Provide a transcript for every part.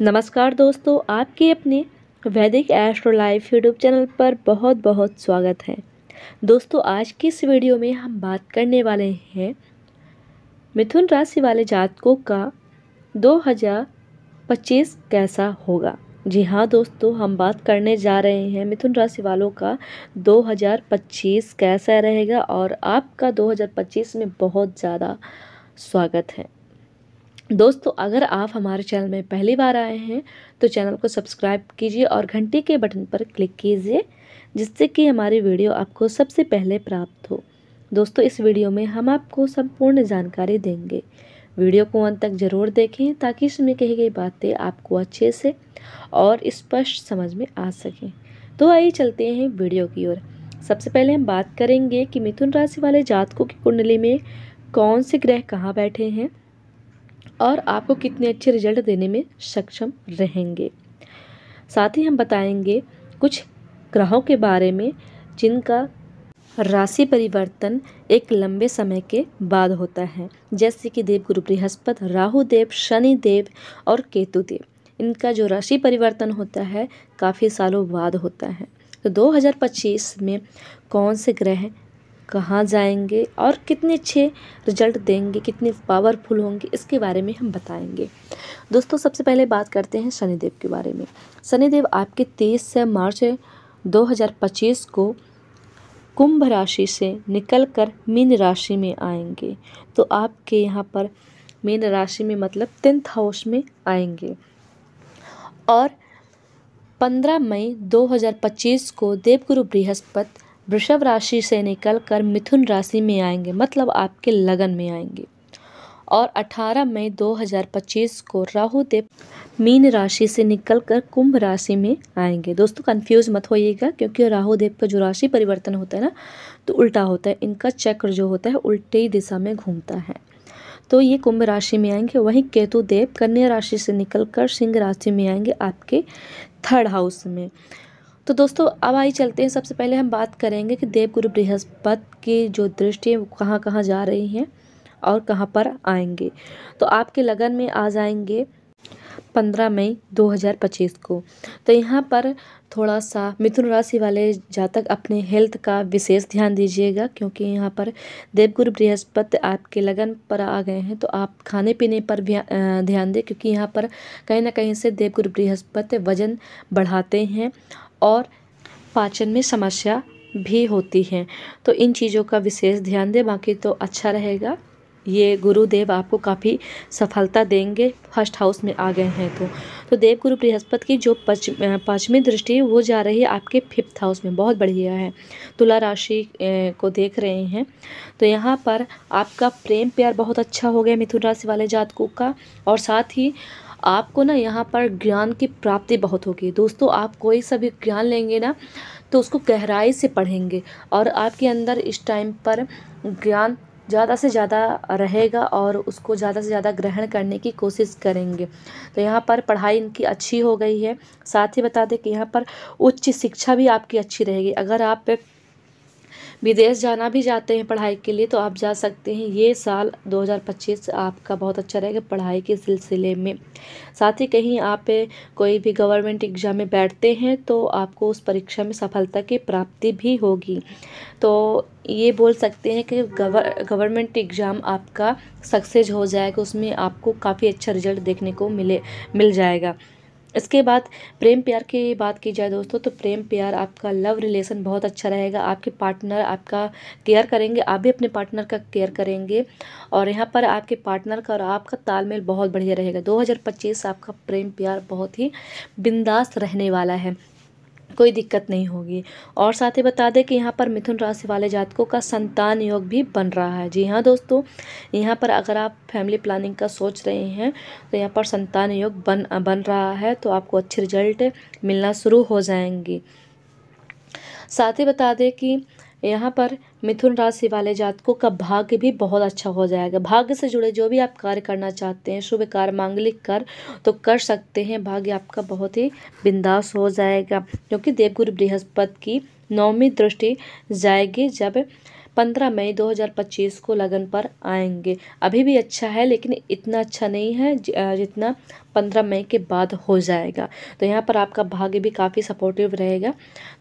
नमस्कार दोस्तों आपके अपने वैदिक एस्ट्रो लाइफ यूट्यूब चैनल पर बहुत बहुत स्वागत है दोस्तों आज की इस वीडियो में हम बात करने वाले हैं मिथुन राशि वाले जातकों का 2025 कैसा होगा जी हाँ दोस्तों हम बात करने जा रहे हैं मिथुन राशि वालों का 2025 कैसा रहेगा और आपका 2025 में बहुत ज़्यादा स्वागत है दोस्तों अगर आप हमारे चैनल में पहली बार आए हैं तो चैनल को सब्सक्राइब कीजिए और घंटी के बटन पर क्लिक कीजिए जिससे कि हमारी वीडियो आपको सबसे पहले प्राप्त हो दोस्तों इस वीडियो में हम आपको संपूर्ण जानकारी देंगे वीडियो को अंत तक ज़रूर देखें ताकि इसमें कही गई बातें आपको अच्छे से और स्पष्ट समझ में आ सकें तो आइए चलते हैं वीडियो की ओर सबसे पहले हम बात करेंगे कि मिथुन राशि वाले जातकों की कुंडली में कौन से ग्रह कहाँ बैठे हैं और आपको कितने अच्छे रिजल्ट देने में सक्षम रहेंगे साथ ही हम बताएंगे कुछ ग्रहों के बारे में जिनका राशि परिवर्तन एक लंबे समय के बाद होता है जैसे कि देव गुरु बृहस्पति राहु देव शनि देव और केतु देव इनका जो राशि परिवर्तन होता है काफ़ी सालों बाद होता है तो 2025 में कौन से ग्रह कहाँ जाएंगे और कितने अच्छे रिजल्ट देंगे कितने पावरफुल होंगे इसके बारे में हम बताएंगे दोस्तों सबसे पहले बात करते हैं शनिदेव के बारे में शनिदेव आपके तेईस से मार्च 2025 को कुंभ राशि से निकलकर मीन राशि में आएंगे तो आपके यहाँ पर मीन राशि में मतलब टेंथ हाउस में आएंगे और 15 मई 2025 को देवगुरु बृहस्पति वृषभ राशि से निकलकर मिथुन राशि में आएंगे मतलब आपके लगन में आएंगे और 18 मई 2025 को राहु देव मीन राशि से निकलकर कुंभ राशि में आएंगे दोस्तों कंफ्यूज मत होइएगा क्योंकि राहु देव का जो राशि परिवर्तन होता है ना तो उल्टा होता है इनका चक्र जो होता है उल्टे ही दिशा में घूमता है तो ये कुंभ राशि में आएंगे वहीं केतु देव कन्या राशि से निकलकर सिंह राशि में आएंगे आपके थर्ड हाउस में तो दोस्तों अब आई चलते हैं सबसे पहले हम बात करेंगे कि देवगुरु बृहस्पति की जो दृष्टि है वो कहाँ कहाँ जा रही हैं और कहाँ पर आएंगे तो आपके लगन में आ जाएंगे पंद्रह मई दो हज़ार पच्चीस को तो यहाँ पर थोड़ा सा मिथुन राशि वाले जातक अपने हेल्थ का विशेष ध्यान दीजिएगा क्योंकि यहाँ पर देवगुरु बृहस्पति आपके लगन पर आ गए हैं तो आप खाने पीने पर भी ध्यान दें क्योंकि यहाँ पर कहीं ना कहीं से देवगुरु बृहस्पति वजन बढ़ाते हैं और पाचन में समस्या भी होती है तो इन चीज़ों का विशेष ध्यान दें बाकी तो अच्छा रहेगा ये गुरुदेव आपको काफ़ी सफलता देंगे फर्स्ट हाउस में आ गए हैं तो तो देव गुरु बृहस्पति की जो पच पाँचवीं दृष्टि वो जा रही है आपके फिफ्थ हाउस में बहुत बढ़िया है तुला राशि को देख रहे हैं तो यहाँ पर आपका प्रेम प्यार बहुत अच्छा हो गया मिथुन राशि वाले जातकों का और साथ ही आपको ना यहाँ पर ज्ञान की प्राप्ति बहुत होगी दोस्तों आप कोई सा भी ज्ञान लेंगे ना तो उसको गहराई से पढ़ेंगे और आपके अंदर इस टाइम पर ज्ञान ज़्यादा से ज़्यादा रहेगा और उसको ज़्यादा से ज़्यादा ग्रहण करने की कोशिश करेंगे तो यहाँ पर पढ़ाई इनकी अच्छी हो गई है साथ ही बता दें कि यहाँ पर उच्च शिक्षा भी आपकी अच्छी रहेगी अगर आप विदेश जाना भी जाते हैं पढ़ाई के लिए तो आप जा सकते हैं ये साल 2025 आपका बहुत अच्छा रहेगा पढ़ाई के सिलसिले में साथ ही कहीं आप कोई भी गवर्नमेंट एग्ज़ाम में बैठते हैं तो आपको उस परीक्षा में सफलता की प्राप्ति भी होगी तो ये बोल सकते हैं कि गवर गवर्नमेंट एग्ज़ाम आपका सक्सेस हो जाएगा उसमें आपको काफ़ी अच्छा रिजल्ट देखने को मिले मिल जाएगा इसके बाद प्रेम प्यार की बात की जाए दोस्तों तो प्रेम प्यार आपका लव रिलेशन बहुत अच्छा रहेगा आपके पार्टनर आपका केयर करेंगे आप भी अपने पार्टनर का केयर करेंगे और यहाँ पर आपके पार्टनर का और आपका तालमेल बहुत बढ़िया रहेगा 2025 आपका प्रेम प्यार बहुत ही बिंदास रहने वाला है कोई दिक्कत नहीं होगी और साथ ही बता दें कि यहाँ पर मिथुन राशि वाले जातकों का संतान योग भी बन रहा है जी हाँ दोस्तों यहाँ पर अगर आप फैमिली प्लानिंग का सोच रहे हैं तो यहाँ पर संतान योग बन बन रहा है तो आपको अच्छे रिजल्ट मिलना शुरू हो जाएंगे साथ ही बता दें कि यहाँ पर मिथुन राशि वाले जातकों का भाग्य भी बहुत अच्छा हो जाएगा भाग्य से जुड़े जो भी आप कार्य करना चाहते हैं शुभ कार्य मांगलिक कर तो कर सकते हैं भाग्य आपका बहुत ही बिंदास हो जाएगा क्योंकि देवगुरु बृहस्पति की नौवीं दृष्टि जाएगी जब पंद्रह मई 2025 को लगन पर आएंगे अभी भी अच्छा है लेकिन इतना अच्छा नहीं है जितना पंद्रह मई के बाद हो जाएगा तो यहाँ पर आपका भाग्य भी काफ़ी सपोर्टिव रहेगा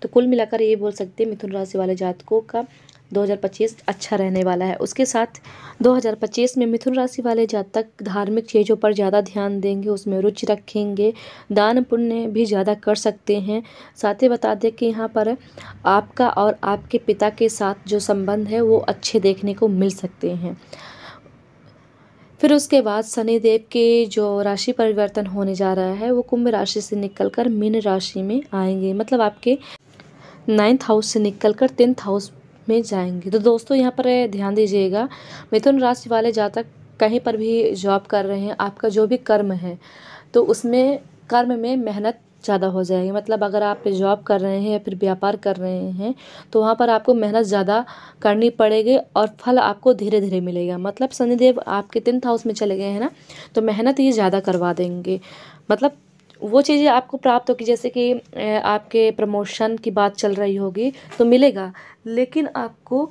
तो कुल मिलाकर ये बोल सकते हैं मिथुन राशि वाले जातकों का 2025 अच्छा रहने वाला है उसके साथ 2025 में मिथुन राशि वाले जातक धार्मिक चीज़ों पर ज़्यादा ध्यान देंगे उसमें रुचि रखेंगे दान पुण्य भी ज़्यादा कर सकते हैं साथ ही बता दें कि यहाँ पर आपका और आपके पिता के साथ जो संबंध है वो अच्छे देखने को मिल सकते हैं फिर उसके बाद शनिदेव के जो राशि परिवर्तन होने जा रहा है वो कुंभ राशि से निकलकर मीन राशि में आएंगे मतलब आपके नाइन्थ हाउस से निकलकर टेंथ हाउस में जाएंगे तो दोस्तों यहाँ पर ध्यान दीजिएगा मिथुन राशि वाले जातक कहीं पर भी जॉब कर रहे हैं आपका जो भी कर्म है तो उसमें कर्म में मेहनत ज़्यादा हो जाएगी मतलब अगर आप जॉब कर रहे हैं या फिर व्यापार कर रहे हैं तो वहाँ पर आपको मेहनत ज़्यादा करनी पड़ेगी और फल आपको धीरे धीरे मिलेगा मतलब शनिदेव आपके टेंथ हाउस में चले गए हैं ना तो मेहनत ये ज़्यादा करवा देंगे मतलब वो चीज़ें आपको प्राप्त होगी जैसे कि आपके प्रमोशन की बात चल रही होगी तो मिलेगा लेकिन आपको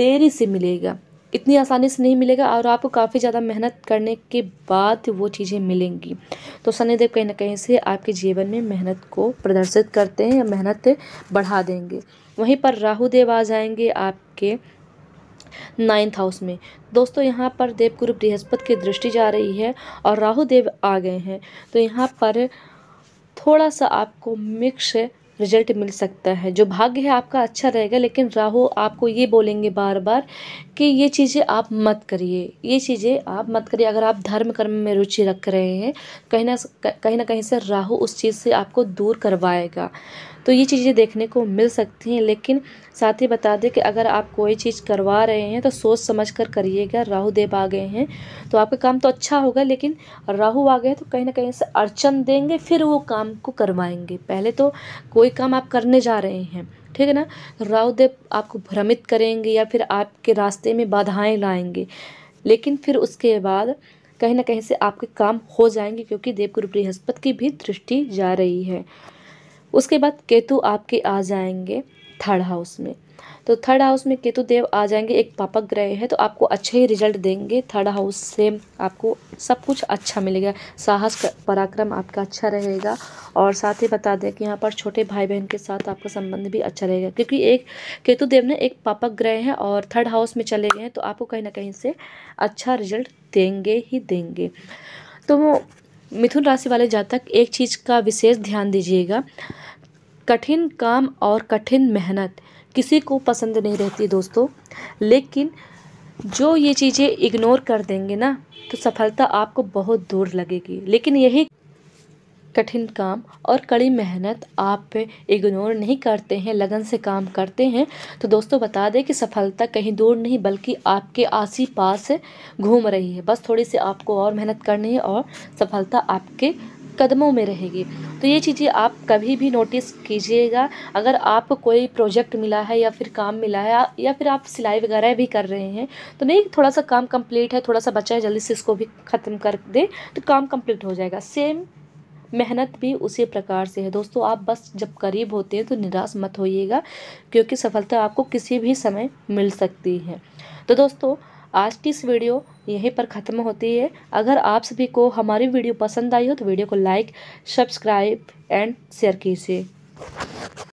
देरी से मिलेगा इतनी आसानी से नहीं मिलेगा और आपको काफ़ी ज़्यादा मेहनत करने के बाद वो चीज़ें मिलेंगी तो शनिदेव कहीं ना कहीं से आपके जीवन में मेहनत को प्रदर्शित करते हैं या मेहनत बढ़ा देंगे वहीं पर राहु देव आ जाएंगे आपके नाइन्थ हाउस में दोस्तों यहाँ पर देवगुरु बृहस्पति की दृष्टि जा रही है और राहु देव आ गए हैं तो यहाँ पर थोड़ा सा आपको मिक्स रिजल्ट मिल सकता है जो भाग्य है आपका अच्छा रहेगा लेकिन राहु आपको ये बोलेंगे बार बार कि ये चीज़ें आप मत करिए ये चीज़ें आप मत करिए अगर आप धर्म कर्म में रुचि रख रहे हैं कहीं ना कहीं ना कहीं से राहु उस चीज़ से आपको दूर करवाएगा तो ये चीज़ें देखने को मिल सकती हैं लेकिन साथ ही बता दें कि अगर आप कोई चीज़ करवा रहे हैं तो सोच समझ कर करिएगा राहु देव आ गए हैं तो आपका काम तो अच्छा होगा लेकिन राहु आ गए तो कहीं ना कहीं से अड़चन देंगे फिर वो काम को करवाएंगे पहले तो कोई काम आप करने जा रहे हैं ठीक है ना राहु देव आपको भ्रमित करेंगे या फिर आपके रास्ते में बाधाएँ लाएँगे लेकिन फिर उसके बाद कहीं ना कहीं से आपके काम हो जाएंगे क्योंकि देवगुरु बृहस्पति की भी दृष्टि जा रही है उसके बाद केतु आपके आ जाएंगे थर्ड हाउस में तो थर्ड हाउस में केतु देव आ जाएंगे एक पापक ग्रह है तो आपको अच्छे ही रिजल्ट देंगे थर्ड हाउस से आपको सब कुछ अच्छा मिलेगा साहस पराक्रम आपका अच्छा रहेगा और साथ ही बता दें कि यहाँ पर छोटे भाई बहन के साथ आपका संबंध भी अच्छा रहेगा क्योंकि एक केतु देव ने एक पापक ग्रह है और थर्ड हाउस में चले गए हैं तो आपको कहीं ना कहीं से अच्छा रिजल्ट देंगे ही देंगे तो मिथुन राशि वाले जातक एक चीज़ का विशेष ध्यान दीजिएगा कठिन काम और कठिन मेहनत किसी को पसंद नहीं रहती दोस्तों लेकिन जो ये चीज़ें इग्नोर कर देंगे ना तो सफलता आपको बहुत दूर लगेगी लेकिन यही कठिन काम और कड़ी मेहनत आप इग्नोर नहीं करते हैं लगन से काम करते हैं तो दोस्तों बता दें कि सफलता कहीं दूर नहीं बल्कि आपके आसी पास घूम रही है बस थोड़ी सी आपको और मेहनत करनी है और सफलता आपके कदमों में रहेगी तो ये चीज़ें आप कभी भी नोटिस कीजिएगा अगर आप कोई प्रोजेक्ट मिला है या फिर काम मिला है या फिर आप सिलाई वगैरह भी कर रहे हैं तो नहीं थोड़ा सा काम कंप्लीट है थोड़ा सा बचा है जल्दी से इसको भी ख़त्म कर दे तो काम कंप्लीट हो जाएगा सेम मेहनत भी उसी प्रकार से है दोस्तों आप बस जब करीब होते हैं तो निराश मत होइएगा क्योंकि सफलता आपको किसी भी समय मिल सकती है तो दोस्तों आज की इस वीडियो यहीं पर ख़त्म होती है अगर आप सभी को हमारी वीडियो पसंद आई हो तो वीडियो को लाइक सब्सक्राइब एंड शेयर कीजिए